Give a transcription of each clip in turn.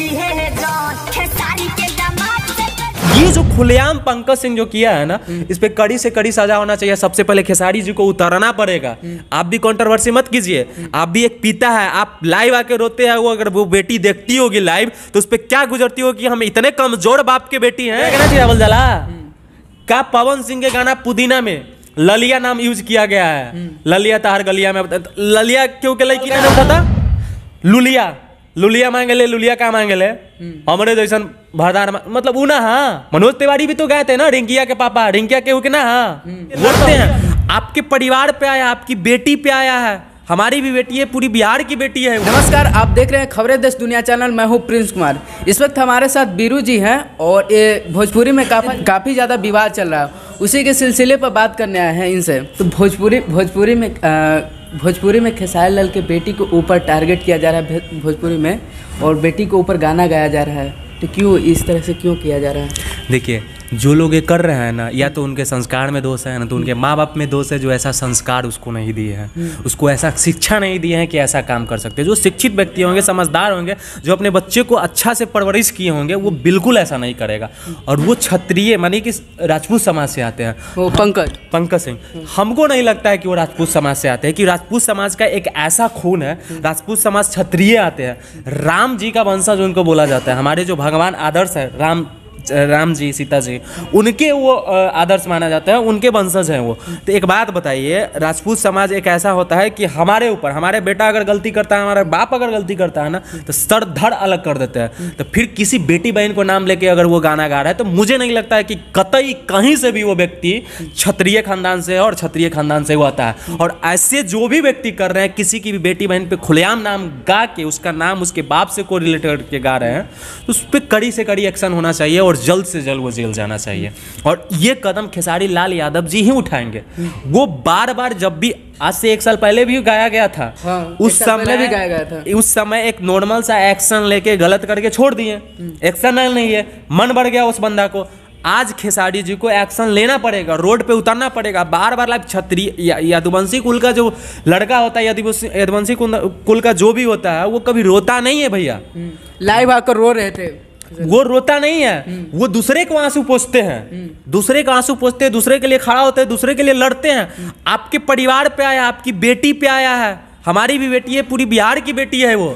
ये जो खुलेआम पंकज सिंह जो किया है ना हम्म। इस पे कड़ी से कड़ी सजा होना चाहिए सबसे पहले खेसारी जी को उतरना पड़ेगा हम्म। आप भी कंट्रोवर्सी मत कीजिए हम्म। आप भी एक पिता है आप लाइव आके रोते हैं वो अगर वो बेटी देखती होगी लाइव तो उस पर क्या गुजरती होगी हम इतने कमजोर बाप के बेटी है का पवन सिंह के गाना पुदीना में ललिया नाम यूज किया गया है ललिया तार गलिया में ललिया क्यों के लिए लुलिया लुलिया मांगे ले लुलिया का मांगे ले हमारे हम्म। जैसा भरदार मतलब वो ना हाँ मनोज तिवारी भी तो गए थे ना रिंकिया के पापा रिंकिया के ना हाँ हम्म। बोलते हैं आपके परिवार पे आया आपकी बेटी पे आया है हमारी भी बेटी है पूरी बिहार की बेटी है नमस्कार आप देख रहे हैं खबरें देश दुनिया चैनल मैं हूं प्रिंस कुमार इस वक्त हमारे साथ बीरू जी हैं और ये भोजपुरी में काफी काफ़ी ज़्यादा विवाद चल रहा है उसी के सिलसिले पर बात करने आए हैं इनसे तो भोजपुरी भोजपुरी में आ, भोजपुरी में खेसारी लाल के बेटी को ऊपर टारगेट किया जा रहा है भोजपुरी में और बेटी को ऊपर गाना गाया जा रहा है तो क्यों इस तरह से क्यों किया जा रहा है देखिए जो लोग ये कर रहे हैं ना या तो उनके संस्कार में दोष है ना तो उनके माँ बाप में दोष है जो ऐसा संस्कार उसको नहीं दिए हैं हम्म। उसको ऐसा शिक्षा नहीं दिए हैं कि ऐसा काम कर सकते जो शिक्षित व्यक्ति होंगे समझदार होंगे जो अपने बच्चे को अच्छा से परवरिश किए होंगे वो बिल्कुल ऐसा नहीं करेगा और वो क्षत्रिय मानी कि राजपूत समाज से आते हैं पंकज पंकज सिंह हम्म। हमको नहीं लगता है कि वो राजपूत समाज से आते हैं कि राजपूत समाज का एक ऐसा खून है हम्म। राजपूत समाज क्षत्रिय आते हैं राम जी का वंशज उनको बोला जाता है हमारे जो भगवान आदर्श है राम राम जी सीता जी उनके वो आदर्श माना जाता है उनके वंशज हैं वो तो एक बात बताइए राजपूत समाज एक ऐसा होता है कि हमारे ऊपर हमारे बेटा अगर गलती करता है हमारे बाप अगर गलती करता है ना तो सर धड़ अलग कर देते हैं तो फिर किसी बेटी बहन को नाम लेके अगर वो गाना गा रहा है तो मुझे नहीं लगता है कि कतई कहीं से भी वो व्यक्ति क्षत्रिय खानदान से और क्षत्रिय खानदान से वो आता है और ऐसे जो भी व्यक्ति कर रहे हैं किसी की भी बेटी बहन पे खुलेआम नाम गा के उसका नाम उसके बाप से को रिलेटेड के गा रहे हैं तो उस पर कड़ी से कड़ी एक्शन होना चाहिए और जल्द से जल्द वो जेल जाना चाहिए और ये कदम खेसारी लाल यादव जी ही उठाएंगे वो बार बार जब भी आज से एक साल पहले भी गाया गया था हाँ, उस समय भी गाया गया था उस समय एक नॉर्मल सा एक्शन लेके गलत करके छोड़ दिए एक्शन नहीं है मन बढ़ गया उस बंदा को आज खेसारी जी को एक्शन लेना पड़ेगा रोड पे उतरना पड़ेगा बार बार लाइक छतरी यदुवंशी कुल का जो लड़का होता है यदुवंशी कुल का जो भी होता है वो कभी रोता नहीं है भैया हम्म, लाइव आकर रो रहे थे वो रोता नहीं है हम्म। वो दूसरे को आंसू पोसते हैं हम्म। दूसरे का आंसू पोसते हैं दूसरे के लिए खड़ा होते हैं दूसरे के लिए लड़ते हैं हम्म। आपके परिवार पे आया आपकी बेटी पे आया है हमारी भी बेटी है पूरी बिहार की बेटी है वो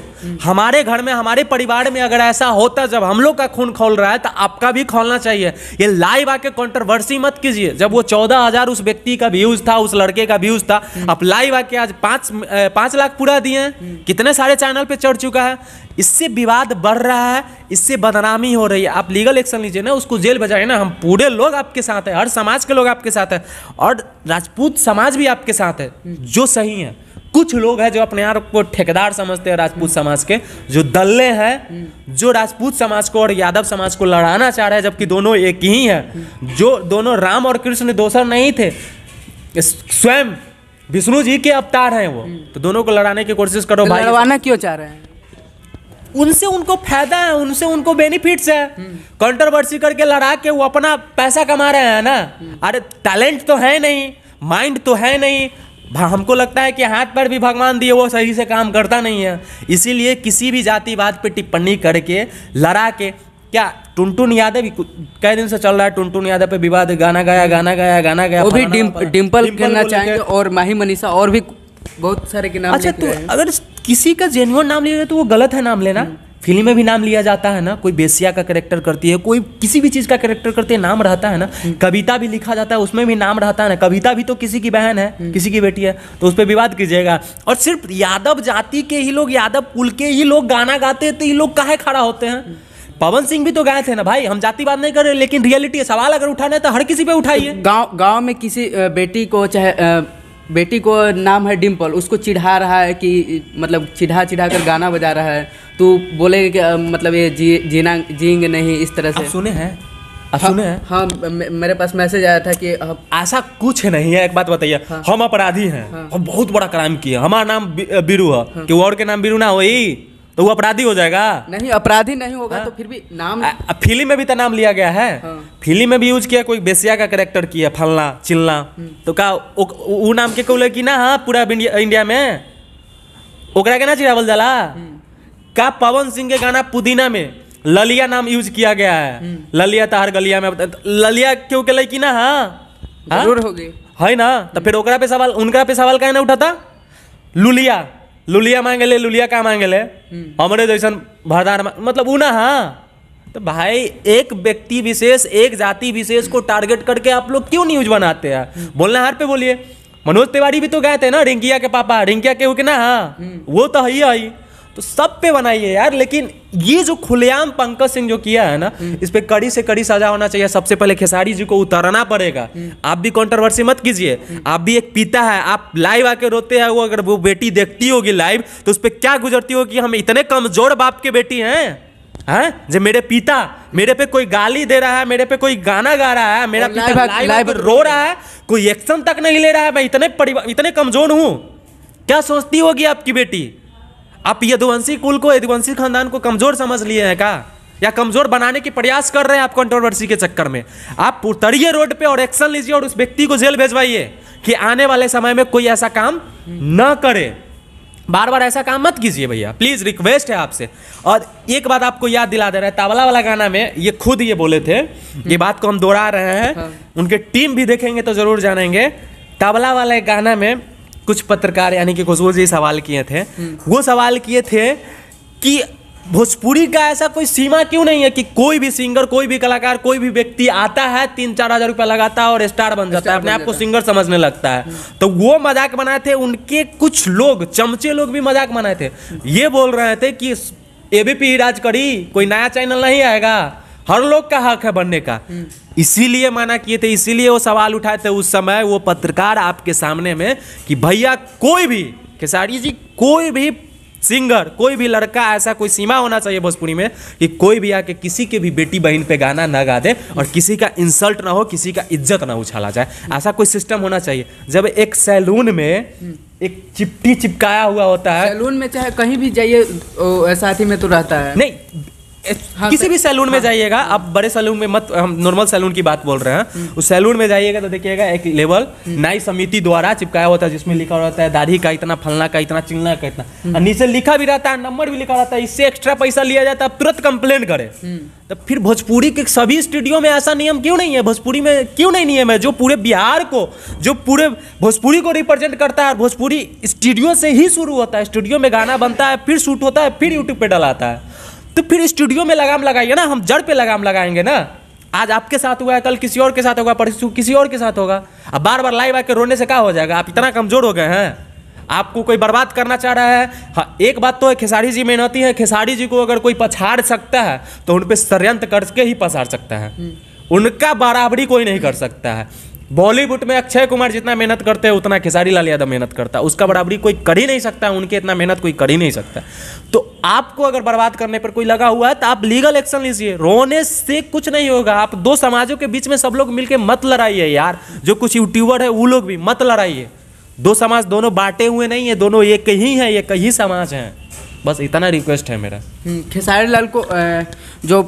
हमारे घर में हमारे परिवार में अगर ऐसा होता जब हम लोग का खून खोल रहा है तो आपका भी खोलना चाहिए ये लाइव आके कॉन्ट्रोवर्सी मत कीजिए जब वो चौदह हजार उस व्यक्ति का व्यूज था उस लड़के का व्यूज था आप लाइव आके आज पांच पांच लाख पूरा दिए हैं कितने सारे चैनल पे चढ़ चुका है इससे विवाद बढ़ रहा है इससे बदनामी हो रही है आप लीगल एक्शन लीजिए ना उसको जेल बजाए ना हम पूरे लोग आपके साथ है हर समाज के लोग आपके साथ है और राजपूत समाज भी आपके साथ है जो सही है कुछ लोग हैं जो अपने आप को ठेकेदार समझते हैं राजपूत समाज के जो दल्ले हैं जो राजपूत समाज को और यादव समाज को लड़ाना चाह रहे हैं जबकि दोनों एक ही हैं जो दोनों राम और कृष्ण दोसर नहीं थे स्वयं विष्णु जी के अवतार हैं वो तो दोनों को लड़ाने की कोशिश करो भाई लड़वाना क्यों चाह रहे हैं उनसे उनको फायदा है उनसे उनको बेनिफिट्स है कंट्रोवर्सी करके लड़ा के वो अपना पैसा कमा रहे हैं ना अरे टैलेंट तो है नहीं माइंड तो है नहीं हमको लगता है कि हाथ पर भी भगवान दिए वो सही से काम करता नहीं है इसीलिए किसी भी जातिवाद पर टिप्पणी करके लड़ा के क्या टुनटुन यादव कई दिन से चल रहा है टुनटुन यादव पे विवाद गाना गाया गाना गाया गाना गाया वो भी डिम्पल करना चाहेंगे और माही मनीषा और भी बहुत सारे के नाम अच्छा तो अगर किसी का जेन्युअन नाम लिया तो वो गलत है नाम लेना हम्म। फिल्म में भी नाम लिया जाता है ना कोई बेसिया का करेक्टर करती है कोई किसी भी चीज़ का करेक्टर करते नाम रहता है ना हम्म। कविता भी लिखा जाता है उसमें भी नाम रहता है ना कविता भी तो किसी की बहन है हम्म। किसी की बेटी है तो उस पर विवाद कीजिएगा और सिर्फ यादव जाति के ही लोग यादव कुल के ही लोग गाना गाते हैं तो ये लोग कहा खड़ा होते हैं हम्म। पवन सिंह भी तो गए थे ना भाई हम जाति बात नहीं कर रहे लेकिन रियलिटी सवाल अगर उठाना है तो हर किसी पे उठाइए गांव गांव में किसी बेटी को चाहे बेटी को नाम है डिम्पल उसको चिढ़ा रहा है कि मतलब चिढ़ा चिढ़ा कर गाना बजा रहा है तो बोले कि मतलब ये जी जीना जींग नहीं इस तरह से सुने हैं हाँ, सुने हैं हाँ मेरे पास मैसेज आया था कि ऐसा कुछ नहीं है एक बात बताइए हाँ। हम अपराधी हैं हाँ। हम बहुत बड़ा क्राइम किए हमारा नाम बीरू है हाँ। कि और के नाम बीरू ना हो तो वो अपराधी हो जाएगा नहीं अपराधी नहीं होगा तो फिर भी नाम फिल्म में भी तो नाम लिया गया है हाँ, फिल्म में भी यूज किया कोई बेसिया का करेक्टर किया फलना चिल्ला हम्म। तो का वो नाम के कहल कि ना हाँ पूरा इंडिया, में ओकरा के ना चिड़ावल जाला हम्म। का पवन सिंह के गाना पुदीना में ललिया नाम यूज किया गया है हम्म। ललिया तहार गलिया में ललिया क्यों के कि ना हाँ, हाँ? जरूर है ना तो फिर ओकरा पे सवाल उनका पे सवाल कहना ना उठाता लुलिया लुलिया मांगे ले लुलिया का मांगे ले हमारे जैसा भरदार मतलब ऊना ना हाँ तो भाई एक व्यक्ति विशेष एक जाति विशेष को टारगेट करके आप लोग क्यों न्यूज बनाते हैं बोलना हार पे बोलिए मनोज तिवारी भी तो गए थे ना रिंकिया के पापा रिंकिया के ना हाँ हम्म। वो तो है ही तो सब पे बनाइए यार लेकिन ये जो खुलेआम पंकज सिंह जो किया है ना हम्म। इस पर कड़ी से कड़ी सजा होना चाहिए सबसे पहले खेसारी जी को उतरना पड़ेगा हम्म। आप भी कॉन्ट्रोवर्सी मत कीजिए आप भी एक पिता है आप लाइव आके रोते हैं वो अगर वो बेटी देखती होगी लाइव तो उस पर क्या गुजरती होगी हम इतने कमजोर बाप के बेटी हैं हाँ जो मेरे पिता मेरे पे कोई गाली दे रहा है मेरे पे कोई गाना गा रहा है मेरा पिता लाइव लाइव रो रहा है कोई एक्शन तक नहीं ले रहा है मैं इतने परिवार इतने कमजोर हूँ क्या सोचती होगी आपकी बेटी आप यदुवंशी कुल को यदुवंशी खानदान को कमजोर समझ लिए हैं क्या या कमजोर बनाने की प्रयास कर रहे हैं आप कंट्रोवर्सी के चक्कर में आप उतरिए रोड पे और एक्शन लीजिए और उस व्यक्ति को जेल भेजवाइए कि आने वाले समय में कोई ऐसा काम न करे बार बार ऐसा काम मत कीजिए भैया प्लीज़ रिक्वेस्ट है आपसे और एक बात आपको याद दिला दे रहा है तावला वाला गाना में ये खुद ये बोले थे ये बात को हम दोहरा रहे हैं हाँ। उनके टीम भी देखेंगे तो ज़रूर जानेंगे तावला वाले गाना में कुछ पत्रकार यानी कि खुशबू जी सवाल किए थे हम्म। वो सवाल किए थे कि भोजपुरी का ऐसा कोई सीमा क्यों नहीं है कि कोई भी सिंगर कोई भी कलाकार कोई भी व्यक्ति आता है तीन चार हजार रुपया लगाता है और स्टार बन जाता है अपने आप को सिंगर समझने लगता है हम्म। तो वो मजाक बनाए थे उनके कुछ लोग चमचे लोग भी मजाक बनाए थे ये बोल रहे थे कि एबीपी राज करी कोई नया चैनल नहीं आएगा हर लोग का हक है बनने का हम्म। इसीलिए माना किए थे इसीलिए वो सवाल उठाए थे उस समय वो पत्रकार आपके सामने में कि भैया कोई भी खेसारी जी कोई भी सिंगर कोई भी लड़का ऐसा कोई सीमा होना चाहिए भोजपुरी में कि कोई भी आके किसी के भी बेटी बहन पे गाना ना गा दे और किसी का इंसल्ट ना हो किसी का इज्जत ना उछाला जाए ऐसा कोई सिस्टम होना चाहिए जब एक सैलून में हम्म। एक चिपटी चिपकाया हुआ होता है सैलून में चाहे कहीं भी जाइए साथी में तो रहता है नहीं हाँ किसी भी सैलून में हाँ। जाइएगा आप बड़े सैलून में मत हम नॉर्मल सैलून की बात बोल रहे हैं हम्म। उस सैलून में जाइएगा तो देखिएगा एक लेवल हम्म। नाई समिति द्वारा चिपकाया होता है जिसमें लिखा रहता है दाढ़ी का इतना फलना का इतना चिलना का इतना हम्म। नीचे लिखा भी रहता है नंबर भी लिखा रहता है इससे एक्स्ट्रा पैसा लिया जाता है आप तुरंत कंप्लेन करें तो फिर भोजपुरी के सभी स्टूडियो में ऐसा नियम क्यों नहीं है भोजपुरी में क्यों नहीं नियम है जो पूरे बिहार को जो पूरे भोजपुरी को रिप्रेजेंट करता है भोजपुरी स्टूडियो से ही शुरू होता है स्टूडियो में गाना बनता है फिर शूट होता है फिर यूट्यूब पर डलाता है तो फिर स्टूडियो में लगाम लगाइए ना हम जड़ पे लगाम लगाएंगे ना आज आपके साथ हुआ है कल किसी और के साथ होगा परसों किसी और के साथ होगा अब बार बार लाइव आके रोने से क्या हो जाएगा आप इतना कमज़ोर हो गए हैं आपको कोई बर्बाद करना चाह रहा है हाँ एक बात तो है खेसारी जी मेहनती है खेसारी जी को अगर कोई पछाड़ सकता है तो उनपे षडयंत्र करके ही पछाड़ सकता है हम्म। उनका बराबरी कोई नहीं कर सकता है बॉलीवुड में अक्षय कुमार जितना मेहनत करते हैं उतना खेसारी लाल यादव मेहनत करता है उसका बराबरी कोई कर ही नहीं सकता उनके इतना मेहनत कोई कर ही नहीं सकता तो आपको अगर बर्बाद करने पर कोई लगा हुआ है तो आप लीगल एक्शन लीजिए रोने से कुछ नहीं होगा आप दो समाजों के बीच में सब लोग मिलकर मत लड़ाइए यार जो कुछ यूट्यूबर है वो लोग भी मत लड़ाइए दो समाज दोनों बांटे हुए नहीं है दोनों एक ही है एक ही समाज है बस इतना रिक्वेस्ट है मेरा हम्म, खेसारी लाल को जो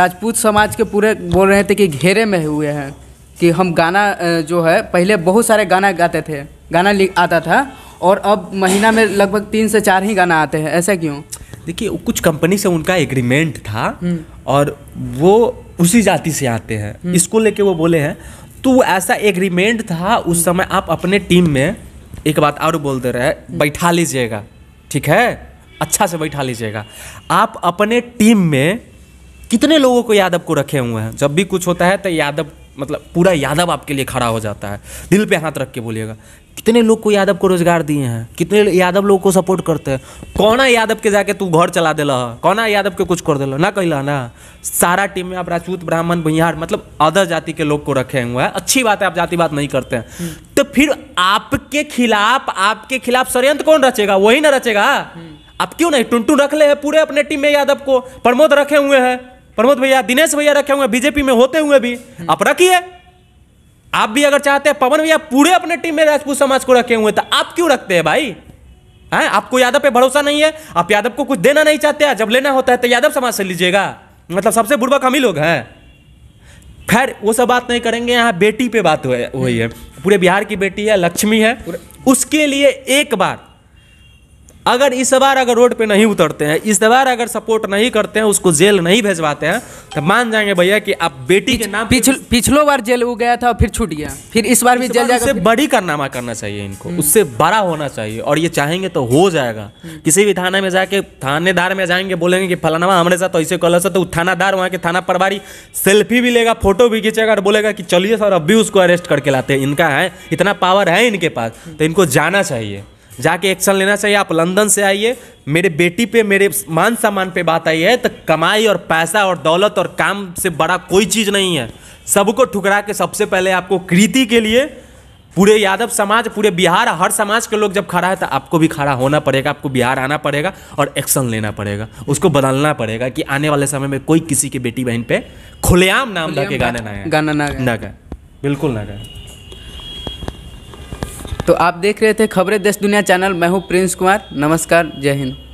राजपूत समाज के पूरे बोल रहे थे कि घेरे में हुए हैं कि हम गाना जो है पहले बहुत सारे गाना गाते थे गाना आता था और अब महीना में लगभग तीन से चार ही गाना आते हैं ऐसा क्यों देखिए कुछ कंपनी से उनका एग्रीमेंट था हम्म। और वो उसी जाति से आते हैं इसको हम्म। लेके वो बोले हैं तो ऐसा एग्रीमेंट था उस हम्म। समय आप अपने टीम में एक बात और बोल दे रहे बैठा लीजिएगा ठीक है अच्छा से बैठा लीजिएगा आप अपने टीम में कितने लोगों को यादव को रखे हुए हैं जब भी कुछ होता है तो यादव मतलब पूरा यादव आपके लिए खड़ा हो जाता है दिल पे हाथ रख के बोलिएगा कितने लोग को यादव को रोजगार दिए हैं कितने यादव लोग को सपोर्ट करते हैं कौना यादव के जाके तू घर चला दिल कौना यादव के कुछ कर दिल ना कहला ना सारा टीम में आप राजपूत ब्राह्मण भैयार मतलब अदर जाति के लोग को रखे हुए हैं अच्छी बात है आप जाति बात नहीं करते हैं हम्म। तो फिर आपके खिलाफ आपके खिलाफ षडयंत्र कौन रचेगा वही ना रचेगा हम्म। आप क्यों नहीं टुन रख ले पूरे अपने टीम में यादव को प्रमोद रखे हुए हैं प्रमोद भैया दिनेश भैया रखे हुए बीजेपी में होते हुए भी आप रखिए आप भी अगर चाहते हैं पवन भैया पूरे अपने टीम में राजपूत समाज को रखे हुए तो आप क्यों रखते हैं भाई है आपको यादव पे भरोसा नहीं है आप यादव को कुछ देना नहीं चाहते जब लेना होता है तो यादव समाज से लीजिएगा मतलब सबसे बुढ़बक हम ही लोग हैं खैर वो सब बात नहीं करेंगे यहाँ बेटी पे बात हुई है पूरे बिहार की बेटी है लक्ष्मी है उसके लिए एक बार अगर इस बार अगर रोड पे नहीं उतरते हैं इस बार अगर सपोर्ट नहीं करते हैं उसको जेल नहीं भेजवाते हैं तो मान जाएंगे भैया कि आप बेटी के नाम पिछल, पिछलो बार जेल उ गया था और फिर छूट गया फिर इस बार भी जेल जाएगा उससे बड़ी कारनामा करना चाहिए इनको हम्म। उससे बड़ा होना चाहिए और ये चाहेंगे तो हो जाएगा हम्म। किसी भी थाना में जाके थानेदार में जाएंगे बोलेंगे कि फलानामा हमारे साथ ऐसे कल सा तो थानादार वहाँ के थाना प्रभारी सेल्फी भी लेगा फोटो भी खींचेगा और बोलेगा कि चलिए सर अब भी उसको अरेस्ट करके लाते हैं इनका है इतना पावर है इनके पास तो इनको जाना चाहिए जाके एक्शन लेना चाहिए आप लंदन से आइए मेरे बेटी पे मेरे मान सम्मान पे बात आई है तो कमाई और पैसा और दौलत और काम से बड़ा कोई चीज़ नहीं है सबको ठुकरा के सबसे पहले आपको कृति के लिए पूरे यादव समाज पूरे बिहार हर समाज के लोग जब खड़ा है तो आपको भी खड़ा होना पड़ेगा आपको बिहार आना पड़ेगा और एक्शन लेना पड़ेगा उसको बदलना पड़ेगा कि आने वाले समय में कोई किसी के बेटी बहन पे खुलेआम नाम ला के गाना ना गाना ना ना गाए बिल्कुल ना गाए तो आप देख रहे थे खबरें देश दुनिया चैनल मैं हूँ प्रिंस कुमार नमस्कार जय हिंद